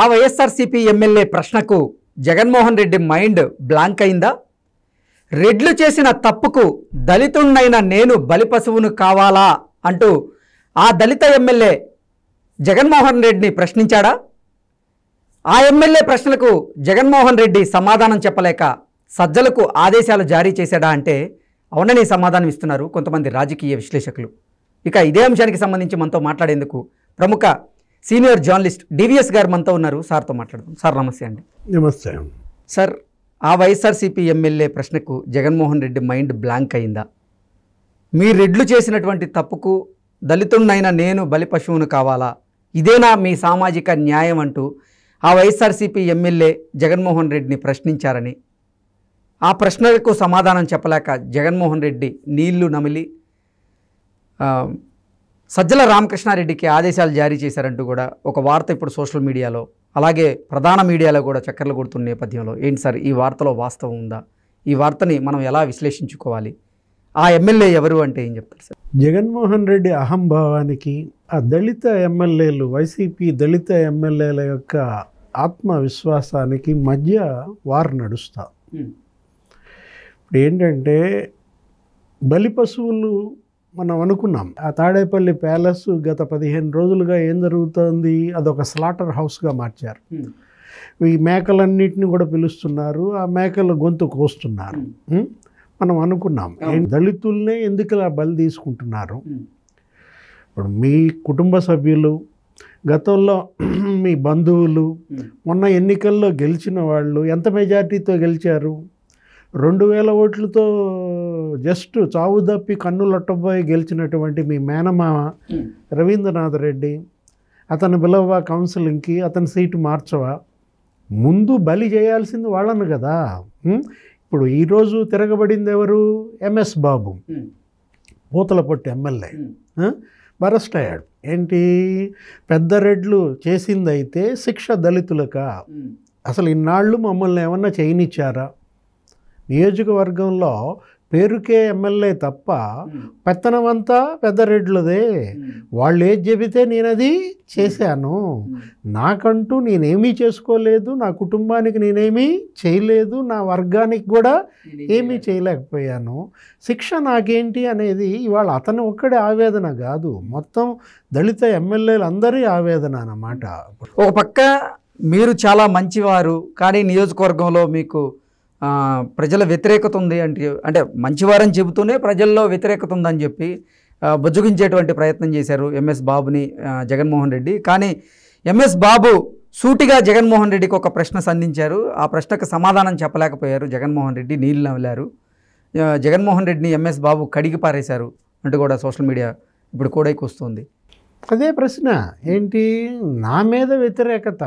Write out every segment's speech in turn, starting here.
ఆ వైఎస్ఆర్సీపీ ఎమ్మెల్యే ప్రశ్నకు Jaganmohan Reddy mind blank అయిందా రెడ్లు చేసిన తప్పుకు దళితుణ్ణైన నేను బలిపశువును కావాలా అంటూ ఆ దళిత ఎమ్మెల్యే జగన్మోహన్ రెడ్డిని ప్రశ్నించాడా ఆ ఎమ్మెల్యే ప్రశ్నలకు జగన్మోహన్ రెడ్డి సమాధానం చెప్పలేక సజ్జలకు ఆదేశాలు జారీ చేశాడా అంటే అవునని సమాధానం ఇస్తున్నారు కొంతమంది రాజకీయ విశ్లేషకులు ఇక ఇదే అంశానికి సంబంధించి మనతో మాట్లాడేందుకు ప్రముఖ సీనియర్ జర్నలిస్ట్ డివిఎస్ గారు మనతో ఉన్నారు సార్తో మాట్లాడదాం సార్ నమస్తే అండి నమస్తే సార్ ఆ వైఎస్ఆర్సీపీ ఎమ్మెల్యే ప్రశ్నకు జగన్మోహన్ రెడ్డి మైండ్ బ్లాంక్ అయిందా మీ రెడ్లు చేసినటువంటి తప్పుకు దళితుడినైన నేను బలి పశువును కావాలా ఇదేనా మీ సామాజిక న్యాయం అంటూ ఆ వైఎస్ఆర్సీపీ ఎమ్మెల్యే జగన్మోహన్ రెడ్డిని ప్రశ్నించారని ఆ ప్రశ్నలకు సమాధానం చెప్పలేక జగన్మోహన్ రెడ్డి నీళ్లు నమిలి సజ్జల రామకృష్ణారెడ్డికి ఆదేశాలు జారీ చేశారంటూ కూడా ఒక వార్త ఇప్పుడు సోషల్ మీడియాలో అలాగే ప్రధాన మీడియాలో కూడా చక్కర్లు కొడుతున్న నేపథ్యంలో ఏంటి సార్ ఈ వార్తలో వాస్తవం ఉందా ఈ వార్తని మనం ఎలా విశ్లేషించుకోవాలి ఆ ఎమ్మెల్యే ఎవరు అంటే ఏం చెప్తారు సార్ జగన్మోహన్ రెడ్డి అహంభావానికి ఆ దళిత ఎమ్మెల్యేలు వైసీపీ దళిత ఎమ్మెల్యేల యొక్క ఆత్మవిశ్వాసానికి మధ్య వారు నడుస్తా ఇప్పుడు ఏంటంటే బలి పశువులు మనం అనుకున్నాం ఆ తాడేపల్లి ప్యాలెస్ గత పదిహేను రోజులుగా ఏం జరుగుతోంది అదొక స్లాటర్ హౌస్గా మార్చారు ఈ మేకలన్నింటినీ కూడా పిలుస్తున్నారు ఆ మేకల గొంతు కోస్తున్నారు మనం అనుకున్నాం దళితుల్నే ఎందుకు ఇలా బలి తీసుకుంటున్నారు ఇప్పుడు మీ కుటుంబ సభ్యులు గతంలో మీ బంధువులు మొన్న ఎన్నికల్లో గెలిచిన వాళ్ళు ఎంత మెజార్టీతో గెలిచారు రెండు వేల ఓట్లతో జస్ట్ చావు దప్పి లొట్టబోయి గెలిచినటువంటి మీ మేనమామ రవీంద్రనాథ్ రెడ్డి అతను పిలవా కౌన్సిలింగ్కి అతని సీటు మార్చవా ముందు బలి చేయాల్సింది వాళ్ళను కదా ఇప్పుడు ఈరోజు తిరగబడింది ఎవరు ఎంఎస్ బాబు పొట్టి ఎమ్మెల్యే అరెస్ట్ అయ్యాడు ఏంటి పెద్ద రెడ్లు చేసిందైతే శిక్ష దళితులక అసలు ఇన్నాళ్ళు మమ్మల్ని ఏమన్నా చేయనిచ్చారా నియోజకవర్గంలో పేరుకే ఎమ్మెల్యే తప్ప పెత్తనమంతా రెడ్లదే వాళ్ళు ఏది చెబితే నేను అది చేశాను నాకంటూ నేనేమీ చేసుకోలేదు నా కుటుంబానికి నేనేమీ చేయలేదు నా వర్గానికి కూడా ఏమీ చేయలేకపోయాను శిక్ష నాకేంటి అనేది ఇవాళ అతను ఒక్కడే ఆవేదన కాదు మొత్తం దళిత ఎమ్మెల్యేలందరి ఆవేదన అన్నమాట ఒక పక్క మీరు చాలా మంచివారు కానీ నియోజకవర్గంలో మీకు ప్రజల వ్యతిరేకత ఉంది అంటే అంటే మంచివారని చెబుతూనే ప్రజల్లో వ్యతిరేకత ఉందని చెప్పి బుజ్జగించేటువంటి ప్రయత్నం చేశారు ఎంఎస్ బాబుని జగన్మోహన్ రెడ్డి కానీ ఎంఎస్ బాబు సూటిగా జగన్మోహన్ రెడ్డికి ఒక ప్రశ్న సంధించారు ఆ ప్రశ్నకు సమాధానం చెప్పలేకపోయారు జగన్మోహన్ రెడ్డి నీళ్ళు నవ్వులారు జగన్మోహన్ రెడ్డిని ఎంఎస్ బాబు కడిగి పారేశారు అంటూ కూడా సోషల్ మీడియా ఇప్పుడు కూడా వస్తుంది అదే ప్రశ్న ఏంటి నా మీద వ్యతిరేకత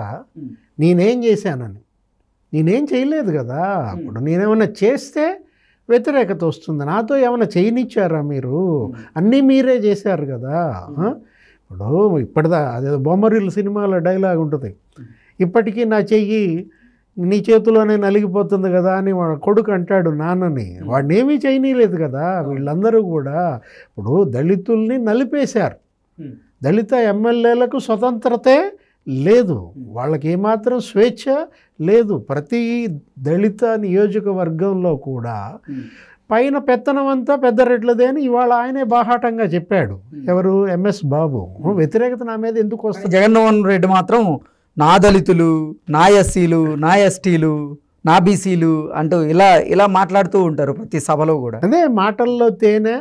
నేనేం చేశానని నేనేం చేయలేదు కదా అప్పుడు నేనేమన్నా చేస్తే వ్యతిరేకత వస్తుంది నాతో ఏమైనా చేయనిచ్చారా మీరు అన్నీ మీరే చేశారు కదా ఇప్పుడు ఇప్పటిదా అదేదో బొమ్మరీల సినిమాలో డైలాగ్ ఉంటుంది ఇప్పటికీ నా చెయ్యి నీ చేతిలోనే నలిగిపోతుంది కదా అని వాడు కొడుకు అంటాడు నాన్నని వాడినేమీ చేయనీయలేదు కదా వీళ్ళందరూ కూడా ఇప్పుడు దళితుల్ని నలిపేశారు దళిత ఎమ్మెల్యేలకు స్వతంత్రతే లేదు వాళ్ళకి ఏమాత్రం స్వేచ్ఛ లేదు ప్రతి దళిత నియోజకవర్గంలో కూడా పైన పెత్తనం అంతా పెద్ద రెడ్లదే అని ఇవాళ ఆయనే బాహాటంగా చెప్పాడు ఎవరు ఎంఎస్ బాబు వ్యతిరేకత నా మీద ఎందుకు వస్తుంది జగన్మోహన్ రెడ్డి మాత్రం నా దళితులు నా ఎస్సీలు నా ఎస్టీలు నా బీసీలు అంటూ ఇలా ఇలా మాట్లాడుతూ ఉంటారు ప్రతి సభలో కూడా అదే మాటల్లో తేనె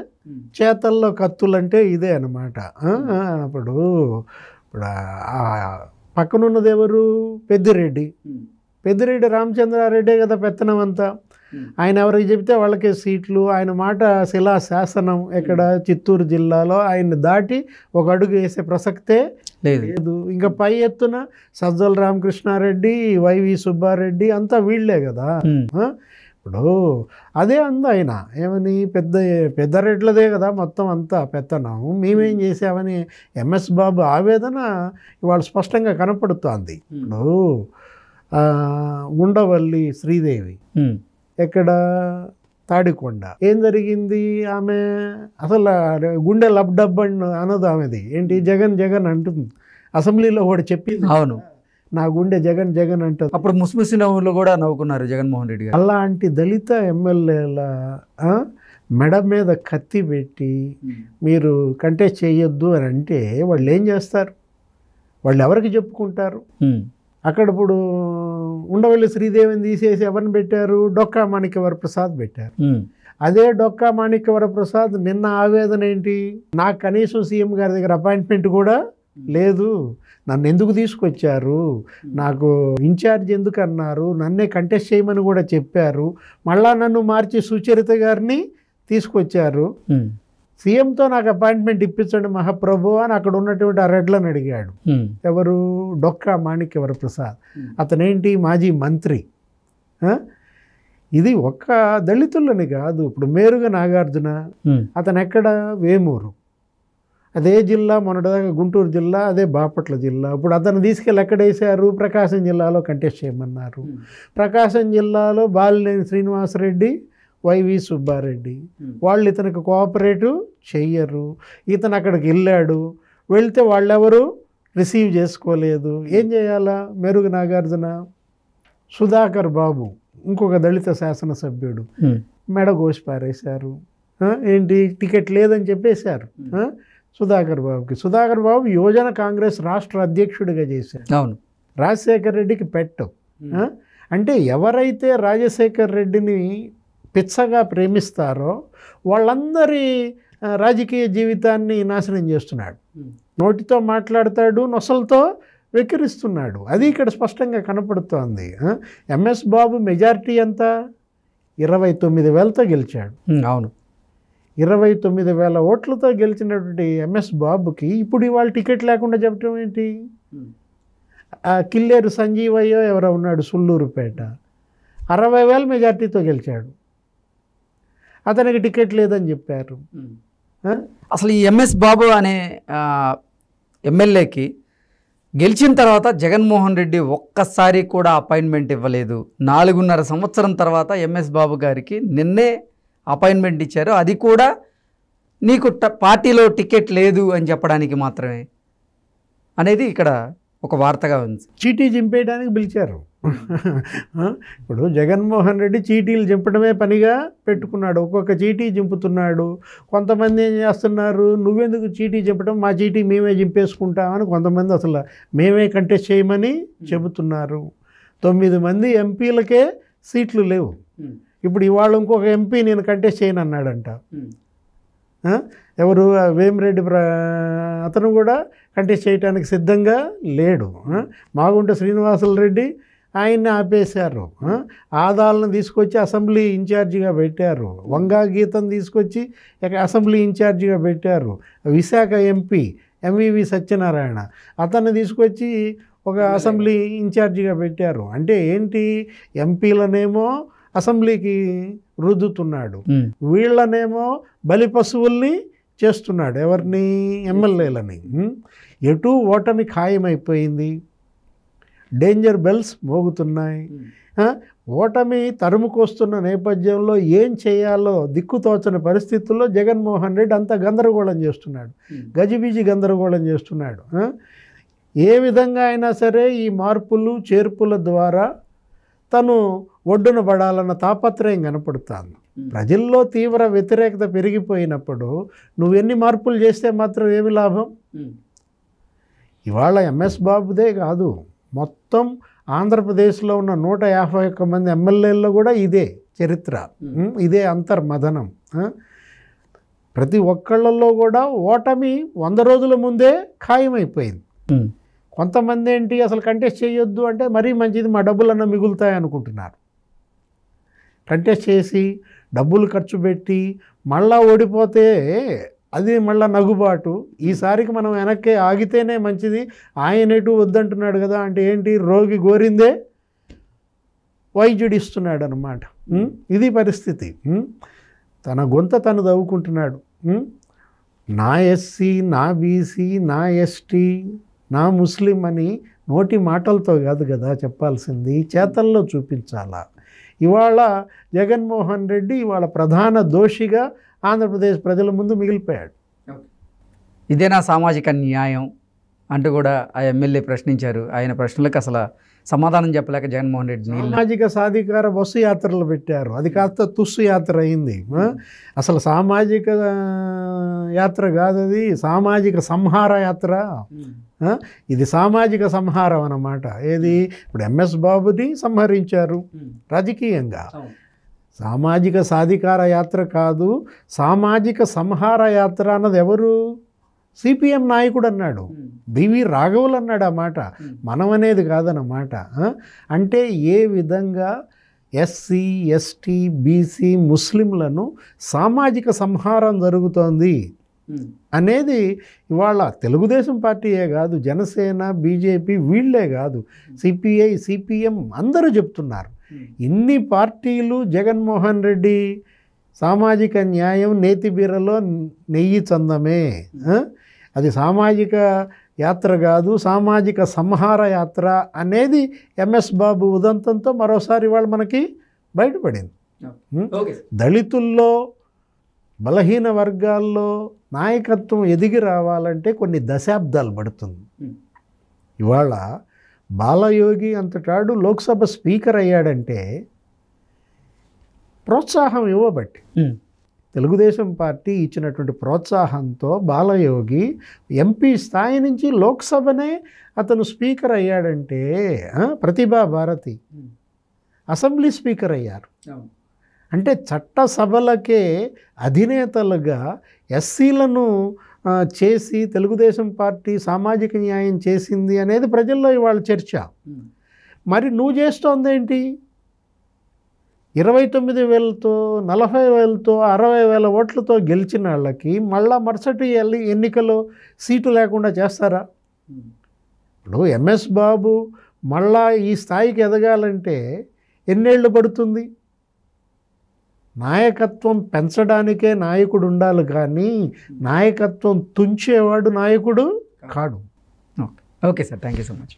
చేతల్లో కత్తులంటే ఇదే అనమాట అప్పుడు ఇప్పుడు పక్కనున్నది ఎవరు పెద్దిరెడ్డి పెద్దిరెడ్డి రామచంద్రారెడ్డే కదా పెత్తనం అంతా ఆయన ఎవరికి చెప్తే వాళ్ళకే సీట్లు ఆయన మాట శిలా శాసనం ఎక్కడ చిత్తూరు జిల్లాలో ఆయన దాటి ఒక అడుగు వేసే ప్రసక్తే లేదు ఇంకా పై ఎత్తున సజ్జల రామకృష్ణారెడ్డి వైవి సుబ్బారెడ్డి అంతా వీళ్లే కదా ఇప్పుడు అదే అంద ఆయన ఏమని పెద్ద పెద్ద రెడ్లదే కదా మొత్తం అంతా పెత్తనం మేమేం చేసామని ఎంఎస్ బాబు ఆవేదన ఇవాళ స్పష్టంగా కనపడుతోంది ఇప్పుడు ఉండవల్లి శ్రీదేవి ఎక్కడ తాడికొండ ఏం జరిగింది ఆమె అసలు గుండె లబ్డబ్ అని అన్నది ఆమెది ఏంటి జగన్ జగన్ అంటుంది అసెంబ్లీలో కూడా చెప్పింది అవును నా గుండె జగన్ జగన్ అంటుంది అప్పుడు ముసిముసి నవ్వులు కూడా నవ్వుకున్నారు జగన్మోహన్ రెడ్డి గారు అలాంటి దళిత ఎమ్మెల్యేల మెడ మీద కత్తి పెట్టి మీరు కంటెస్ట్ చేయొద్దు అని అంటే వాళ్ళు ఏం చేస్తారు వాళ్ళు ఎవరికి చెప్పుకుంటారు అక్కడ ఇప్పుడు ఉండవల్లి శ్రీదేవిని తీసేసి ఎవరిని పెట్టారు డొక్కా మాణిక్యవర ప్రసాద్ పెట్టారు అదే డొక్కా మాణిక్యవర ప్రసాద్ నిన్న ఆవేదన ఏంటి నాకు కనీసం సీఎం గారి దగ్గర అపాయింట్మెంట్ కూడా లేదు నన్ను ఎందుకు తీసుకొచ్చారు నాకు ఇన్ఛార్జ్ ఎందుకు అన్నారు నన్నే కంటెస్ట్ చేయమని కూడా చెప్పారు మళ్ళా నన్ను మార్చి సుచరిత గారిని తీసుకొచ్చారు సీఎంతో నాకు అపాయింట్మెంట్ ఇప్పించండి మహాప్రభు అని అక్కడ ఉన్నటువంటి రెడ్లను అడిగాడు ఎవరు డొక్కా మాణిక్యవర ప్రసాద్ అతనేంటి మాజీ మంత్రి ఇది ఒక్క దళితులని కాదు ఇప్పుడు మేరుగా నాగార్జున అతను ఎక్కడ వేమూరు అదే జిల్లా మొన్నటిదాకా గుంటూరు జిల్లా అదే బాపట్ల జిల్లా ఇప్పుడు అతను తీసుకెళ్ళి ఎక్కడ వేసారు ప్రకాశం జిల్లాలో కంటెస్ట్ చేయమన్నారు ప్రకాశం జిల్లాలో బాలినేని శ్రీనివాసరెడ్డి వైవి సుబ్బారెడ్డి hmm. వాళ్ళు ఇతనికి కోఆపరేటివ్ చెయ్యరు ఇతను అక్కడికి వెళ్ళాడు వెళ్తే వాళ్ళెవరు రిసీవ్ చేసుకోలేదు ఏం చేయాలా మెరుగు నాగార్జున సుధాకర్ బాబు ఇంకొక దళిత శాసనసభ్యుడు hmm. మెడ కోసి పారేశారు ఏంటి టికెట్ లేదని చెప్పేశారు hmm. సుధాకర్ బాబుకి సుధాకర్ బాబు యువజన కాంగ్రెస్ రాష్ట్ర అధ్యక్షుడిగా చేశారు అవును రాజశేఖర్ రెడ్డికి పెట్టం అంటే ఎవరైతే రాజశేఖర్ రెడ్డిని పిచ్చగా ప్రేమిస్తారో వాళ్ళందరి రాజకీయ జీవితాన్ని నాశనం చేస్తున్నాడు నోటితో మాట్లాడతాడు నొసలతో వెక్కిరిస్తున్నాడు అది ఇక్కడ స్పష్టంగా కనపడుతోంది ఎంఎస్ బాబు మెజారిటీ ఎంత ఇరవై తొమ్మిది వేలతో గెలిచాడు అవును ఇరవై తొమ్మిది వేల ఓట్లతో గెలిచినటువంటి ఎంఎస్ బాబుకి ఇప్పుడు ఇవాళ టికెట్ లేకుండా చెప్పడం ఏంటి కిల్లేరు సంజీవయ్యో ఎవరో ఉన్నాడు సుల్లూరుపేట అరవై వేల మెజార్టీతో గెలిచాడు అతనికి టికెట్ లేదని చెప్పారు అసలు ఈ ఎంఎస్ బాబు అనే ఎమ్మెల్యేకి గెలిచిన తర్వాత జగన్మోహన్ రెడ్డి ఒక్కసారి కూడా అపాయింట్మెంట్ ఇవ్వలేదు నాలుగున్నర సంవత్సరం తర్వాత ఎంఎస్ బాబు గారికి నిన్నే అపాయింట్మెంట్ ఇచ్చారు అది కూడా నీకు పార్టీలో టికెట్ లేదు అని చెప్పడానికి మాత్రమే అనేది ఇక్కడ ఒక వార్తగా ఉంది చీటీ చింపేయడానికి పిలిచారు ఇప్పుడు జగన్మోహన్ రెడ్డి చీటీలు చింపడమే పనిగా పెట్టుకున్నాడు ఒక్కొక్క చీటీ చింపుతున్నాడు కొంతమంది ఏం చేస్తున్నారు నువ్వెందుకు చీటీ చెప్పడం మా చీటీ మేమే చింపేసుకుంటామని కొంతమంది అసలు మేమే కంటెస్ట్ చేయమని చెబుతున్నారు తొమ్మిది మంది ఎంపీలకే సీట్లు లేవు ఇప్పుడు ఇవాళ ఇంకొక ఎంపీ నేను కంటెస్ట్ చేయను అన్నాడంట ఎవరు వేమిరెడ్డి అతను కూడా కంటెస్ట్ చేయడానికి సిద్ధంగా లేడు మాగుంట శ్రీనివాసులు రెడ్డి ఆయన్ని ఆపేశారు ఆదాలను తీసుకొచ్చి అసెంబ్లీ ఇన్ఛార్జిగా పెట్టారు వంగా గీతం తీసుకొచ్చి అసెంబ్లీ ఇన్ఛార్జిగా పెట్టారు విశాఖ ఎంపీ ఎంవివి సత్యనారాయణ అతన్ని తీసుకొచ్చి ఒక అసెంబ్లీ ఇన్ఛార్జిగా పెట్టారు అంటే ఏంటి ఎంపీలనేమో అసెంబ్లీకి రుద్దుతున్నాడు వీళ్ళనేమో బలి పశువుల్ని చేస్తున్నాడు ఎవరిని ఎమ్మెల్యేలని ఎటు ఓటమి ఖాయమైపోయింది డేంజర్ బెల్స్ మోగుతున్నాయి hmm. ఓటమి తరుముకొస్తున్న నేపథ్యంలో ఏం చేయాలో దిక్కుతోచని పరిస్థితుల్లో జగన్మోహన్ రెడ్డి అంత గందరగోళం చేస్తున్నాడు hmm. గజిబిజి గందరగోళం చేస్తున్నాడు ఏ విధంగా అయినా సరే ఈ మార్పులు చేర్పుల ద్వారా తను ఒడ్డున పడాలన్న తాపత్రయం కనపడుతుంది hmm. ప్రజల్లో తీవ్ర వ్యతిరేకత పెరిగిపోయినప్పుడు నువ్వు ఎన్ని మార్పులు చేస్తే మాత్రం ఏమి లాభం ఇవాళ ఎంఎస్ బాబుదే కాదు మొత్తం ఆంధ్రప్రదేశ్లో ఉన్న నూట యాభై ఒక్క మంది ఎమ్మెల్యేల్లో కూడా ఇదే చరిత్ర hmm. ఇదే అంతర్మదనం ప్రతి ఒక్కళ్ళల్లో కూడా ఓటమి వంద రోజుల ముందే ఖాయమైపోయింది hmm. కొంతమంది ఏంటి అసలు కంటెస్ట్ చేయొద్దు అంటే మరీ మంచిది మా డబ్బులన్నా మిగులుతాయి అనుకుంటున్నారు కంటెస్ట్ చేసి డబ్బులు ఖర్చు పెట్టి మళ్ళా ఓడిపోతే అది మళ్ళీ నగుబాటు ఈసారికి మనం వెనక్కి ఆగితేనే మంచిది ఆయన ఎటు వద్దంటున్నాడు కదా అంటే ఏంటి రోగి గోరిందే వైద్యుడు ఇస్తున్నాడు అనమాట ఇది పరిస్థితి తన గొంత తను దవ్వుకుంటున్నాడు నా ఎస్సీ నా బీసీ నా ఎస్టీ నా ముస్లిం అని నోటి మాటలతో కాదు కదా చెప్పాల్సింది చేతల్లో చూపించాలా ఇవాళ జగన్మోహన్ రెడ్డి ఇవాళ ప్రధాన దోషిగా ఆంధ్రప్రదేశ్ ప్రజల ముందు మిగిలిపోయాడు ఇదేనా సామాజిక న్యాయం అంటూ కూడా ఆ ఎమ్మెల్యే ప్రశ్నించారు ఆయన ప్రశ్నలకు అసలు సమాధానం చెప్పలేక జగన్మోహన్ రెడ్డి సామాజిక సాధికార బస్సు యాత్రలు పెట్టారు అది కాస్త తుస్సు యాత్ర అయింది అసలు సామాజిక యాత్ర కాదు అది సామాజిక సంహార యాత్ర ఇది సామాజిక సంహారం అన్నమాట ఏది ఇప్పుడు ఎంఎస్ బాబుని సంహరించారు రాజకీయంగా సామాజిక సాధికార యాత్ర కాదు సామాజిక సంహార యాత్ర అన్నది ఎవరు సిపిఎం నాయకుడు అన్నాడు బివి రాఘవులు అన్నాడు ఆ మాట మనం అనేది కాదన్నమాట అంటే ఏ విధంగా ఎస్సీ ఎస్టీ బీసీ ముస్లింలను సామాజిక సంహారం జరుగుతోంది అనేది ఇవాళ తెలుగుదేశం పార్టీయే కాదు జనసేన బీజేపీ వీళ్ళే కాదు సిపిఐ సిపిఎం అందరూ చెప్తున్నారు ఇన్ని hmm. పార్టీలు జగన్మోహన్ రెడ్డి సామాజిక న్యాయం నేతిబీరలో నెయ్యి చందమే అది సామాజిక యాత్ర కాదు సామాజిక సంహార యాత్ర అనేది ఎంఎస్ బాబు ఉదంతంతో మరోసారి వాళ్ళు మనకి బయటపడింది hmm? దళితుల్లో బలహీన వర్గాల్లో నాయకత్వం ఎదిగి రావాలంటే కొన్ని దశాబ్దాలు పడుతుంది hmm. ఇవాళ బాలయోగి అంతటాడు లోక్సభ స్పీకర్ అయ్యాడంటే ప్రోత్సాహం ఇవ్వబట్టి తెలుగుదేశం పార్టీ ఇచ్చినటువంటి ప్రోత్సాహంతో బాలయోగి ఎంపీ స్థాయి నుంచి లోక్సభనే అతను స్పీకర్ అయ్యాడంటే ప్రతిభా భారతి అసెంబ్లీ స్పీకర్ అయ్యారు అంటే చట్టసభలకే అధినేతలుగా ఎస్సీలను చేసి తెలుగుదేశం పార్టీ సామాజిక న్యాయం చేసింది అనేది ప్రజల్లో ఇవాళ చర్చ మరి నువ్వు చేస్తోంది ఏంటి ఇరవై తొమ్మిది వేలతో నలభై వేలతో అరవై వేల ఓట్లతో గెలిచిన వాళ్ళకి మళ్ళా మరుసటి ఎన్నికలో సీటు లేకుండా చేస్తారా ఇప్పుడు ఎంఎస్ బాబు మళ్ళా ఈ స్థాయికి ఎదగాలంటే ఎన్నేళ్ళు పడుతుంది నాయకత్వం పెంచడానికే నాయకుడు ఉండాలి కానీ నాయకత్వం తుంచేవాడు నాయకుడు కాడు okay sir thank you so much